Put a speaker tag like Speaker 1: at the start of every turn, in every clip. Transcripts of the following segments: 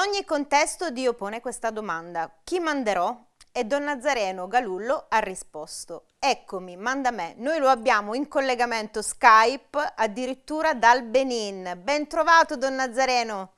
Speaker 1: ogni contesto Dio pone questa domanda. Chi manderò? E Don Nazareno Galullo ha risposto, eccomi, manda me. Noi lo abbiamo in collegamento Skype, addirittura dal Benin. Ben trovato Don Nazareno.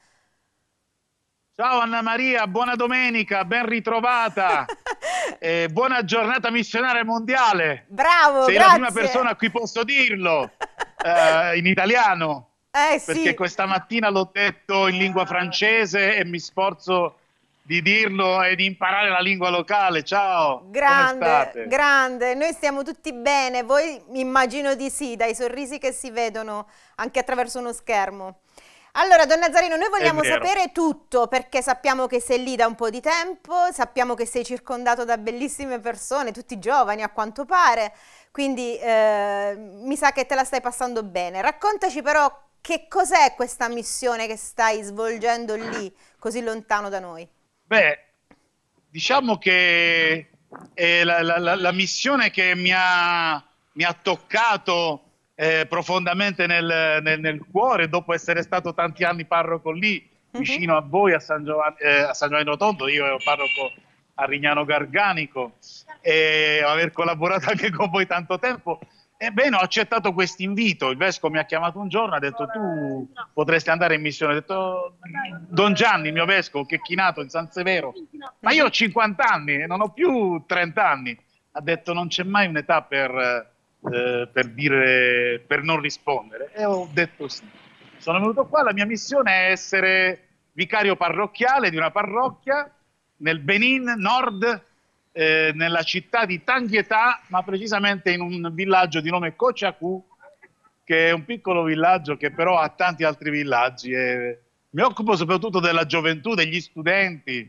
Speaker 2: Ciao Anna Maria, buona domenica, ben ritrovata. eh, buona giornata missionaria mondiale.
Speaker 1: Bravo, Sei grazie. la prima persona a
Speaker 2: cui posso dirlo eh, in italiano. Eh, sì. Perché questa mattina l'ho detto in lingua francese e mi sforzo di dirlo e di imparare la lingua locale. Ciao! Grande,
Speaker 1: grande. Noi stiamo tutti bene, voi immagino di sì, dai sorrisi che si vedono anche attraverso uno schermo. Allora, Don Nazarino, noi vogliamo sapere tutto perché sappiamo che sei lì da un po' di tempo, sappiamo che sei circondato da bellissime persone, tutti giovani a quanto pare, quindi eh, mi sa che te la stai passando bene. Raccontaci però che cos'è questa missione che stai svolgendo lì, così lontano da noi?
Speaker 2: Beh, diciamo che è la, la, la missione che mi ha, mi ha toccato eh, profondamente nel, nel, nel, cuore dopo essere stato tanti anni parroco lì, uh mhm. -huh. vicino a voi a San Giovanni, eh, a San Giovanni Rotondo, io ero parroco a Rignano Garganico e aver collaborato anche con voi tanto tempo Ebbene, ho accettato questo invito. Il vescovo mi ha chiamato un giorno, ha detto tu potresti andare in missione. Ho detto Don Gianni, il mio vescovo, che è chinato in San Severo. Ma io ho 50 anni e non ho più 30 anni. Ha detto non c'è mai un'età per... Eh, per, dire, per non rispondere. E ho detto sì. Sono venuto qua, la mia missione è essere vicario parrocchiale di una parrocchia nel Benin Nord eh, nella città di Tanghietà, ma precisamente in un villaggio di nome Kociaku, che è un piccolo villaggio che però ha tanti altri villaggi. E mi occupo soprattutto della gioventù, degli studenti,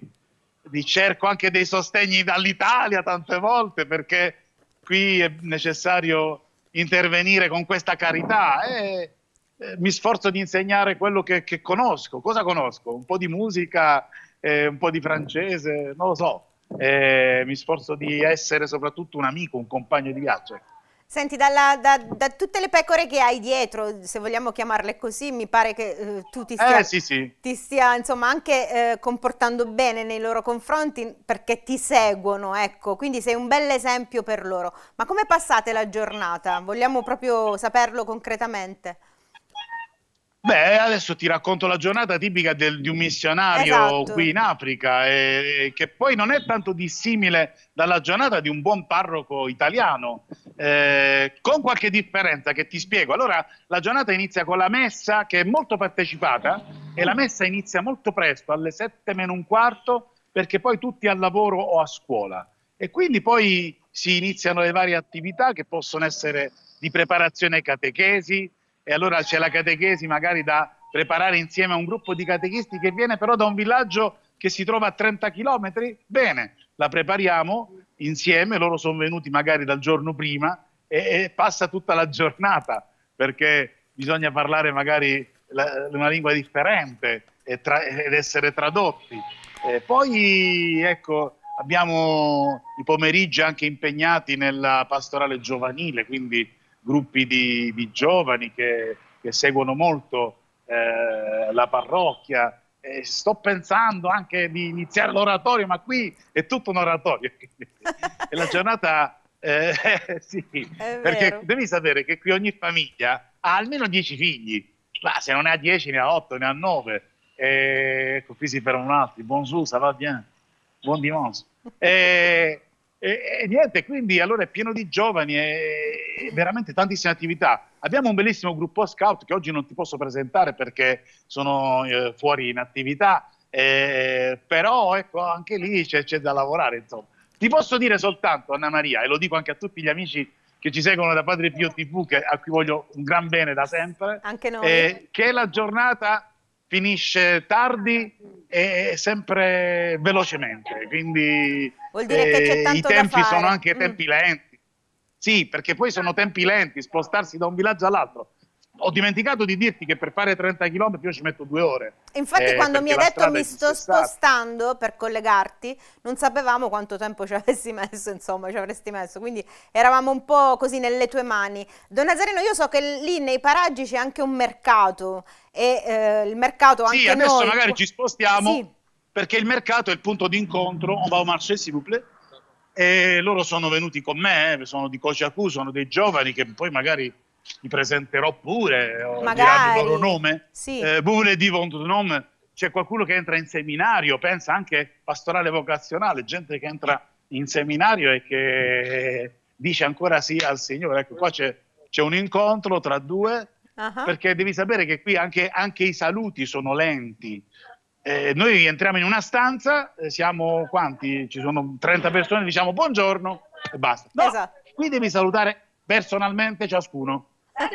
Speaker 2: di cerco anche dei sostegni dall'Italia tante volte, perché qui è necessario intervenire con questa carità. E, eh, mi sforzo di insegnare quello che, che conosco. Cosa conosco? Un po' di musica, eh, un po' di francese, non lo so eh, mi sforzo di essere soprattutto un amico, un compagno di viaggio.
Speaker 1: Senti, dalla, da, da, tutte le pecore che hai dietro, se vogliamo chiamarle così, mi pare che eh, tu ti stia, eh, sì, sì. Ti stia insomma, anche eh, comportando bene nei loro confronti perché ti seguono, ecco, quindi sei un bel esempio per loro. Ma come passate la giornata? Vogliamo proprio saperlo concretamente?
Speaker 2: Beh, adesso ti racconto la giornata tipica del, di un missionario esatto. qui in Africa, eh, che poi non è tanto dissimile dalla giornata di un buon parroco italiano, eh, con qualche differenza che ti spiego. Allora, la giornata inizia con la messa, che è molto partecipata, e la messa inizia molto presto, alle 7 meno un quarto, perché poi tutti al lavoro o a scuola. E quindi poi si iniziano le varie attività che possono essere di preparazione ai catechesi, e allora c'è la catechesi magari da preparare insieme a un gruppo di catechisti che viene però da un villaggio che si trova a 30 km, bene, la prepariamo insieme, loro sono venuti magari dal giorno prima e, e passa tutta la giornata perché bisogna parlare magari la, una lingua differente tra, ed essere tradotti. E poi ecco, abbiamo i pomeriggi anche impegnati nella pastorale giovanile, quindi gruppi di, di giovani che, che, seguono molto eh, la parrocchia. E sto pensando anche di iniziare l'oratorio, ma qui è tutto un oratorio. e la giornata eh, sì, perché devi sapere che qui ogni famiglia ha almeno 10 figli, ma se non ne ha 10 ne ha 8, ne ha 9. E, ecco, qui si fermano altri, buon su, va bene, buon Dimonso. E, e, e, niente, quindi allora è pieno di giovani e, veramente tantissime attività. Abbiamo un bellissimo gruppo scout che oggi non ti posso presentare perché sono eh, fuori in attività, eh, però ecco, anche lì c'è, c'è da lavorare. Insomma. Ti posso dire soltanto, Anna Maria, e lo dico anche a tutti gli amici che ci seguono da Padre Pio TV, che, a cui voglio un gran bene da sempre, eh, che la giornata finisce tardi e sempre velocemente, quindi eh, i tempi sono anche mm. tempi mm. lenti. Sì, perché poi sono tempi lenti, spostarsi da un villaggio all'altro ho dimenticato di dirti che per fare 30 km io ci metto due ore. Infatti eh, quando mi hai detto mi sto
Speaker 1: spostando per collegarti, non sapevamo quanto tempo ci avessi messo, insomma, ci avresti messo, quindi eravamo un po' così nelle tue mani. Don Nazareno, io so che lì nei paraggi c'è anche un mercato e eh, il mercato anche sì, adesso noi... magari ci spostiamo sì.
Speaker 2: perché il mercato è il punto d'incontro, on va au marché s'il vous plaît, e loro sono venuti con me, eh, sono di Cociacù, sono dei giovani che poi magari mi presenterò pure, Magari. il loro nome, sì. eh, pure di nome. C'è qualcuno che entra in seminario, pensa anche pastorale vocazionale, gente che entra in seminario e che dice ancora sì al Signore. Ecco, qua c'è, un incontro tra due, uh -huh. perché devi sapere che qui anche, anche i saluti sono lenti. Eh, noi entriamo in una stanza, eh, siamo quanti? Ci sono 30 persone, diciamo buongiorno e basta. No, esatto. qui devi salutare personalmente ciascuno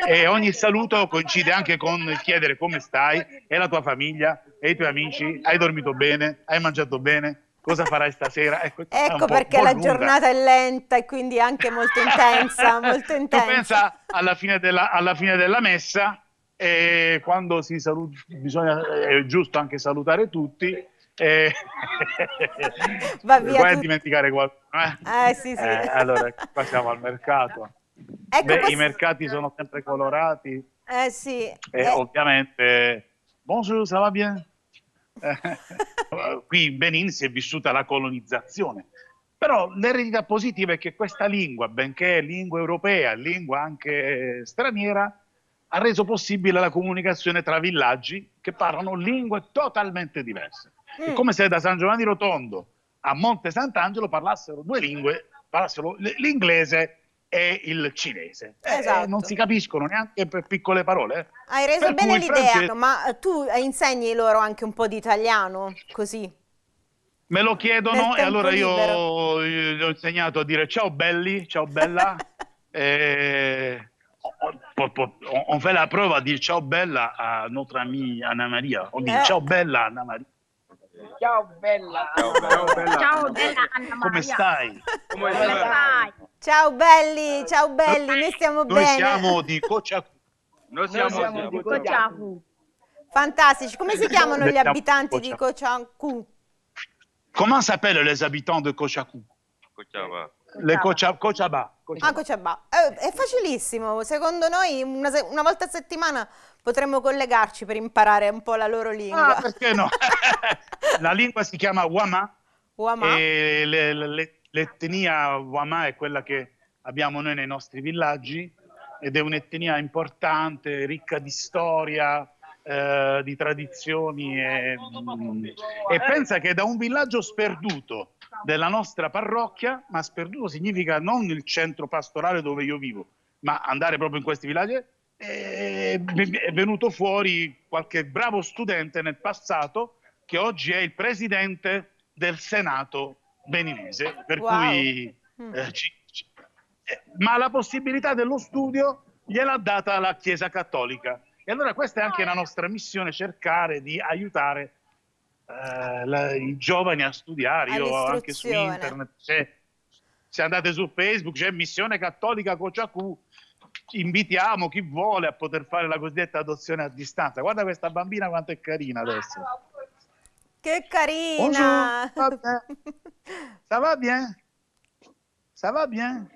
Speaker 2: e ogni saluto coincide eh. anche con il chiedere come stai e la tua famiglia e i tuoi amici, hai dormito bene, hai mangiato bene, cosa farai stasera. Ecco, ecco perché la giornata è
Speaker 1: lenta e quindi anche molto intensa, molto intensa. Tu
Speaker 2: pensa alla fine della, alla fine della messa, e quando si saluta, bisogna, è giusto anche salutare tutti, eh, Va via, puoi tu... dimenticare qualcosa.
Speaker 1: Eh? Eh, sì, sì. Eh,
Speaker 2: allora, qua siamo al mercato. Ecco, Beh, posso... I mercati sono sempre colorati.
Speaker 1: Eh sì. E eh.
Speaker 2: ovviamente, bonjour, ça va bien? Eh, qui in Benin si è vissuta la colonizzazione. Però l'eredità positiva è che questa lingua, benché lingua europea, lingua anche eh, straniera, ha reso possibile la comunicazione tra villaggi che parlano lingue totalmente diverse. Mm. È come se da San Giovanni Rotondo a Monte Sant'Angelo parlassero due lingue, parlassero l'inglese e il cinese. Eh, eh, esatto. Eh, non si capiscono neanche per piccole parole. Eh. Hai reso per bene l'idea, francese... ma
Speaker 1: tu insegni loro anche un po' di italiano, così?
Speaker 2: Me lo chiedono e allora io gli ho insegnato a dire ciao belli, ciao bella. e... On fait la prova a dire ciao bella a nostra amica Anna Maria. On eh. ciao bella Anna Maria.
Speaker 1: Ciao bella. Ciao bella. Ciao bella Anna Maria. Come stai? Come stai? Ciao belli, ciao belli, noi stiamo noi bene. Siamo
Speaker 2: di Cocciacu. Noi siamo, noi siamo di Cocciacu.
Speaker 1: Fantastici. Come si chiamano gli abitanti di Cocciacu?
Speaker 2: Comment s'appellent les habitants de Cocciacu? Cocciaba. Le cocia, cociaba.
Speaker 1: Ah, cociaba. Eh, è facilissimo. Secondo noi una, una, volta a settimana potremmo collegarci per imparare un po' la loro lingua. Ah, perché no?
Speaker 2: la lingua si chiama Wama, Wama. e le, le, l'etnia Wama è quella che abbiamo noi nei nostri villaggi ed è un'etnia importante, ricca di storia, eh, di tradizioni e, mm, e eh. pensa che da un villaggio sperduto della nostra parrocchia, ma sperduto significa non il centro pastorale dove io vivo, ma andare proprio in questi villaggi, è venuto fuori qualche bravo studente nel passato che oggi è il presidente del Senato beninese. Per wow. cui, mm. eh, ci, ci, eh, ma la possibilità dello studio gliel'ha data la Chiesa Cattolica. E allora questa è anche la nostra missione, cercare di aiutare eh, la, i giovani a studiare. Io anche su internet, se, se andate su Facebook, c'è Missione Cattolica Cociacù, invitiamo chi vuole a poter fare la cosiddetta adozione a distanza. Guarda questa bambina quanto è carina adesso. Ah,
Speaker 1: che carina! Bonjour. Ça va bien? Ça va bien?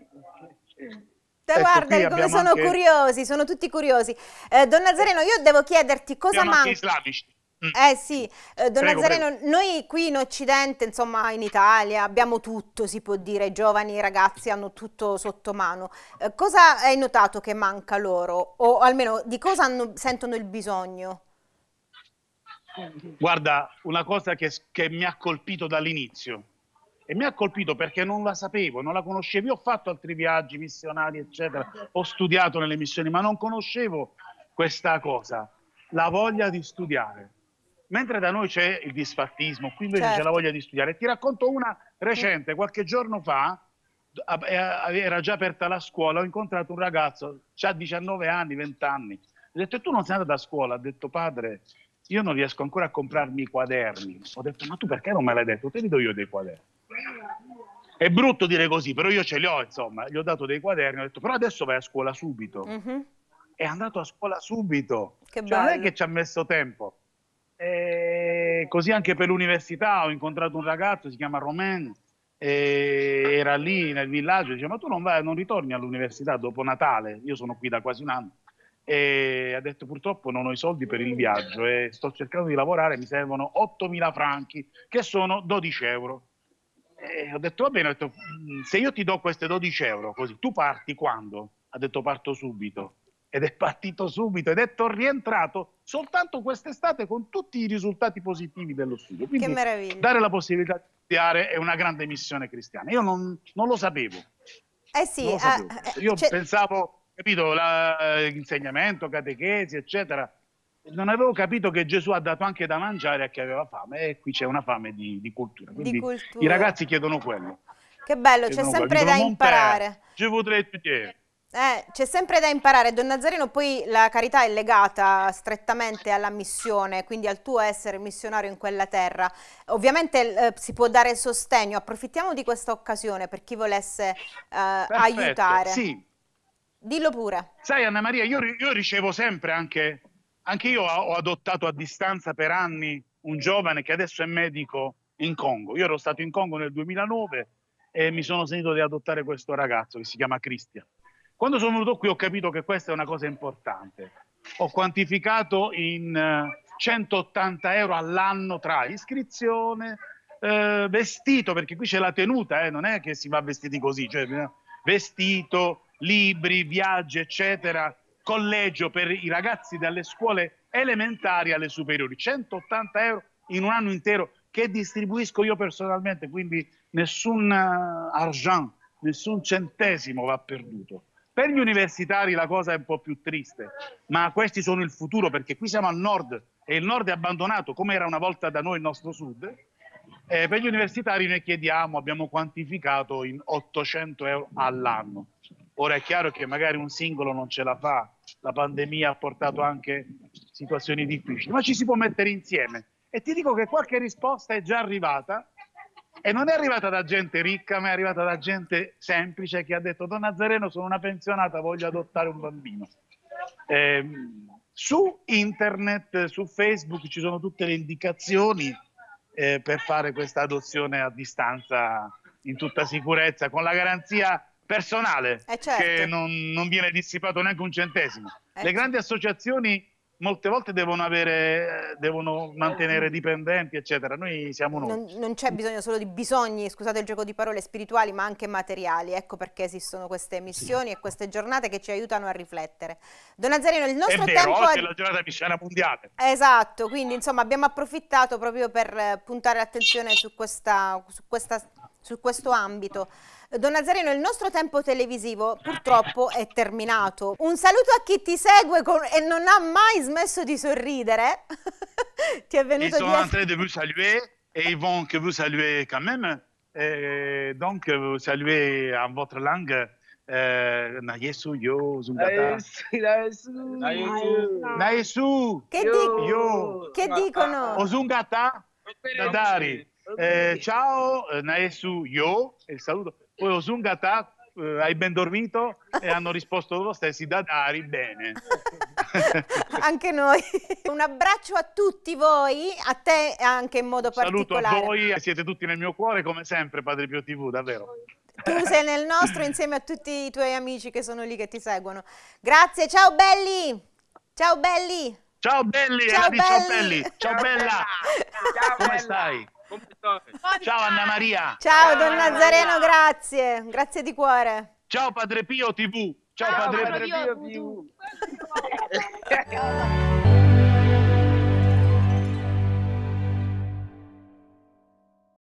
Speaker 2: Ecco, guarda come sono anche...
Speaker 1: curiosi, sono tutti curiosi. Eh, Don Nazareno, io devo chiederti cosa Siamo manca... islamici. Mm. Eh sì, eh, Don prego, Nazareno, prego. noi qui in Occidente, insomma in Italia, abbiamo tutto, si può dire, i giovani, i ragazzi hanno tutto sotto mano. Eh, cosa hai notato che manca loro? O almeno di cosa hanno, sentono il bisogno?
Speaker 2: Guarda, una cosa che, che mi ha colpito dall'inizio, e mi ha colpito perché non la sapevo, non la conoscevo. Io ho fatto altri viaggi missionari, eccetera, ho studiato nelle missioni, ma non conoscevo questa cosa, la voglia di studiare. Mentre da noi c'è il disfattismo, qui invece certo. c'è la certo. voglia di studiare. Ti racconto una recente, qualche giorno fa, era già aperta la scuola, ho incontrato un ragazzo, ha 19 anni, 20 anni. Ho detto, tu non sei andato a scuola? Ha detto, padre, io non riesco ancora a comprarmi i quaderni. Ho detto, ma tu perché non me l'hai detto? Te li do io dei quaderni. È brutto dire così, però io ce li ho, insomma. Gli ho dato dei quaderni, ho detto, però adesso vai a scuola subito. Mm-hmm. È andato a scuola subito. Che cioè, non è che ci ha messo tempo. E così anche per l'università ho incontrato un ragazzo, si chiama Romain, era lì nel villaggio, dice, ma tu non, vai, non ritorni all'università dopo Natale, io sono qui da quasi un anno e ha detto purtroppo non ho i soldi per il viaggio e sto cercando di lavorare, mi servono 8.000 franchi, che sono 12 euro. E ho detto va bene, detto, mm, se io ti do queste 12 euro così, tu parti quando? Ha detto parto subito. Ed è partito subito ed è rientrato soltanto quest'estate con tutti i risultati positivi dello studio. Quindi che meraviglia. dare la possibilità di studiare è una grande missione cristiana. Io non, non lo sapevo.
Speaker 1: Eh sì, lo sapevo. Ah,
Speaker 2: io cioè... pensavo capito la, l'insegnamento, eh, catechesi, eccetera. Non avevo capito che Gesù ha dato anche da mangiare a chi aveva fame e qui c'è una fame di, di cultura. Quindi di cultura. i ragazzi chiedono quello.
Speaker 1: Che bello, chiedono c'è sempre quello. da imparare.
Speaker 2: Ci potrei dire.
Speaker 1: Eh, c'è sempre da imparare, Don Nazareno, poi la carità è legata strettamente alla missione, quindi al tuo essere missionario in quella terra. Ovviamente eh, si può dare sostegno, approfittiamo di questa occasione per chi volesse eh, aiutare. Sì, Dillo pure.
Speaker 2: Sai Anna Maria, io, io ricevo sempre anche, anche io ho adottato a distanza per anni un giovane che adesso è medico in Congo. Io ero stato in Congo nel 2009 e mi sono sentito di adottare questo ragazzo che si chiama Cristian. Quando sono venuto qui ho capito che questa è una cosa importante. Ho quantificato in 180 eh, euro all'anno tra iscrizione, eh, vestito, perché qui c'è la tenuta, eh, non è che si va vestiti così, cioè eh, vestito, libri, viaggi, eccetera, collegio per i ragazzi dalle scuole elementari alle superiori. 180 euro in un anno intero che distribuisco io personalmente, quindi nessun eh, argent, nessun centesimo va perduto. Per gli universitari la cosa è un po' più triste, ma questi sono il futuro perché qui siamo al nord e il nord è abbandonato come era una volta da noi il nostro sud. Eh, per gli universitari noi chiediamo, abbiamo quantificato in 800 euro all'anno. Ora è chiaro che magari un singolo non ce la fa, la pandemia ha portato anche situazioni difficili, ma ci si può mettere insieme. E ti dico che qualche risposta è già arrivata e non è arrivata da gente ricca, ma è arrivata da gente semplice che ha detto Don Nazareno sono una pensionata, voglio adottare un bambino. Eh, su internet, su Facebook ci sono tutte le indicazioni eh, per fare questa adozione a distanza in tutta sicurezza, con la garanzia personale eh certo. che non, non, viene dissipato neanche un centesimo. Eh. Le grandi associazioni molte volte devono, avere, devono mantenere dipendenti, eccetera. Noi siamo noi. Non,
Speaker 1: non c'è bisogno solo di bisogni, scusate il gioco di parole, spirituali, ma anche materiali. Ecco perché esistono queste missioni sì. e queste giornate che ci aiutano a riflettere. Don Azzarino, il nostro è vero, tempo... Oggi è la giornata
Speaker 2: miscela mondiale.
Speaker 1: Esatto, quindi insomma abbiamo approfittato proprio per eh, puntare l'attenzione su, su questa su questo ambito. Don Nazareno, il nostro tempo televisivo purtroppo è terminato. Un saluto a chi ti segue con... e non ha mai smesso di sorridere. ti è venuto Ils sont di essere... en
Speaker 2: train di vous saluer et ils vont que vous saluer quand même. Et donc, vous saluez en votre langue. Euh, Nayesu, yo, Zungata. Nayesu, Nayesu. Che, io. che dicono? Ozungata, Dadari. Eh, ciao eh, Naesu Yo, il saluto. Poi Osungata, eh, hai ben dormito? E hanno risposto loro stessi, Dadari, bene.
Speaker 1: anche noi. Un abbraccio a tutti voi, a te anche in modo Saluto particolare. Saluto a
Speaker 2: voi, siete tutti nel mio cuore come sempre Padre Pio TV, davvero.
Speaker 1: Tu sei nel nostro insieme a tutti i tuoi amici che sono lì che ti seguono. Grazie, ciao belli! Ciao belli! Ciao belli, ciao, belli. ciao belli! Ciao bella! Ciao, Come bella. stai? Ciao Anna Maria. Ciao, Ciao Don Nazareno, grazie. Grazie di cuore. Ciao Padre Pio TV.
Speaker 2: Ciao, Ciao Padre, Padre
Speaker 1: Pio TV. TV.